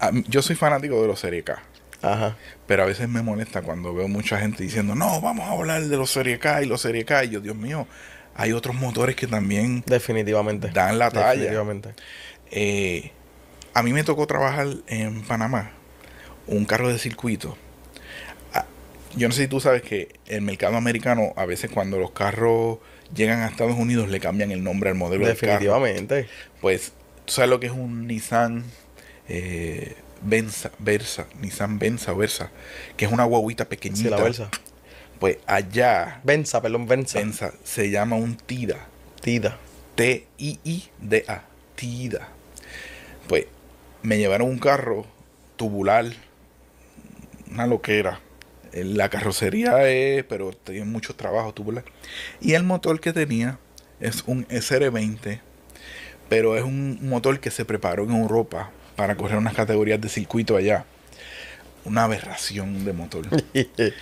Ah, yo soy fanático de los Serie K. Ajá. Pero a veces me molesta cuando veo mucha gente diciendo, no, vamos a hablar de los Serie K y los Serie K. Y yo, Dios mío, hay otros motores que también. Definitivamente. Dan la talla. Definitivamente. Eh, a mí me tocó trabajar en Panamá un carro de circuito. Ah, yo no sé si tú sabes que el mercado americano, a veces cuando los carros llegan a Estados Unidos, le cambian el nombre al modelo del carro. Definitivamente. Pues ¿Tú sabes lo que es un Nissan eh, Benza, Versa? Nissan Benza Versa, que es una guaguita pequeñita. la Versa. Pues allá. Benza, perdón, Benza. se llama un Tida. Tida. T-I-I-D-A. Tida. Pues me llevaron un carro tubular, una loquera. Eh, la carrocería es, pero tiene mucho trabajo tubular. Y el motor que tenía es un SR20 pero es un motor que se preparó en Europa para correr unas categorías de circuito allá. Una aberración de motor.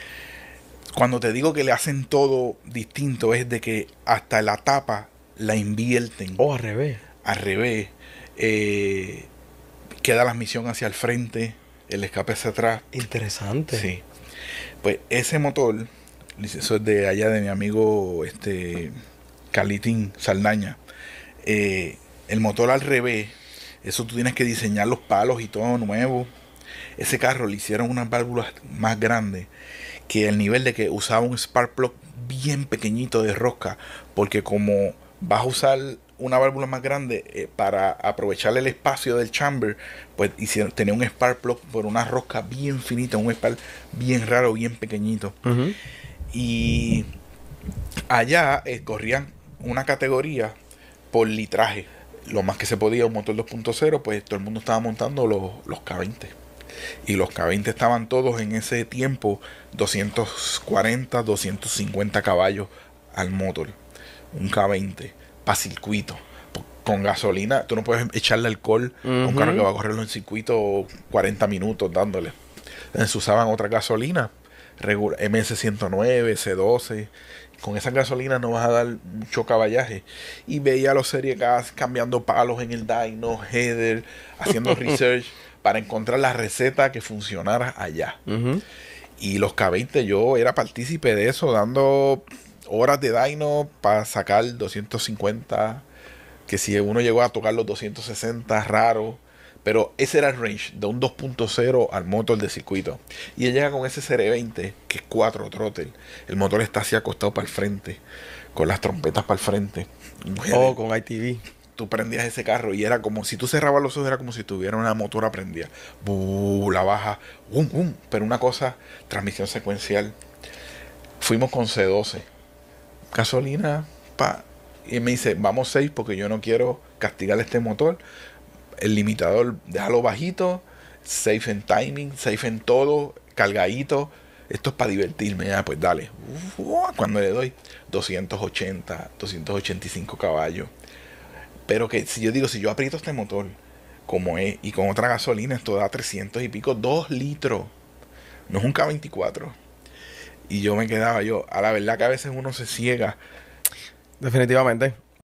Cuando te digo que le hacen todo distinto es de que hasta la tapa la invierten. O oh, al revés. Al revés. Eh, queda la admisión hacia el frente, el escape hacia atrás. Interesante. Sí. Pues ese motor, eso es de allá de mi amigo este Calitín Saldaña. Eh, el motor al revés, eso tú tienes que diseñar los palos y todo nuevo. Ese carro le hicieron unas válvulas más grandes que el nivel de que usaba un spark plug bien pequeñito de rosca, porque como vas a usar una válvula más grande eh, para aprovechar el espacio del chamber, pues hicieron, tenía un spark plug por una rosca bien finita, un spark bien raro, bien pequeñito. Y allá eh, corrían una categoría por litraje lo más que se podía, un motor 2.0, pues todo el mundo estaba montando los, K20. Y los K20 estaban todos en ese tiempo 240, 250 caballos al motor. Un K20 para circuito. Con gasolina, tú no puedes echarle alcohol a un carro que va a correrlo en circuito 40 minutos dándole. Entonces usaban otra gasolina MS109, C12. Con esa gasolina no vas a dar mucho caballaje. Y veía los Serie Gas cambiando palos en el dyno, header, haciendo research para encontrar la receta que funcionara allá. Y los K20 yo era partícipe de eso, dando horas de dyno para sacar 250, que si uno llegó a tocar los 260, raro. Pero ese era el range de un 2.0 al motor de circuito. Y él llega con ese CR20, que es 4 throttle... El motor está así acostado para el frente, con las trompetas para el frente. Oh, con ITV. Tú prendías ese carro y era como si tú cerrabas los ojos, era como si tuviera una motora prendida. Buh, la baja, pero una cosa, transmisión secuencial. Fuimos con C12. Gasolina, pa. Y me dice, vamos 6 porque yo no quiero castigar este motor el limitador, déjalo bajito, safe en timing, safe en todo, cargadito. Esto es para divertirme, pues dale. cuando le doy 280, 285 caballos. Pero que si yo digo, si yo aprieto este motor como es y con otra gasolina, esto da 300 y pico, 2 litros. No es un K24. Y yo me quedaba yo, a la verdad que a veces uno se ciega. Definitivamente.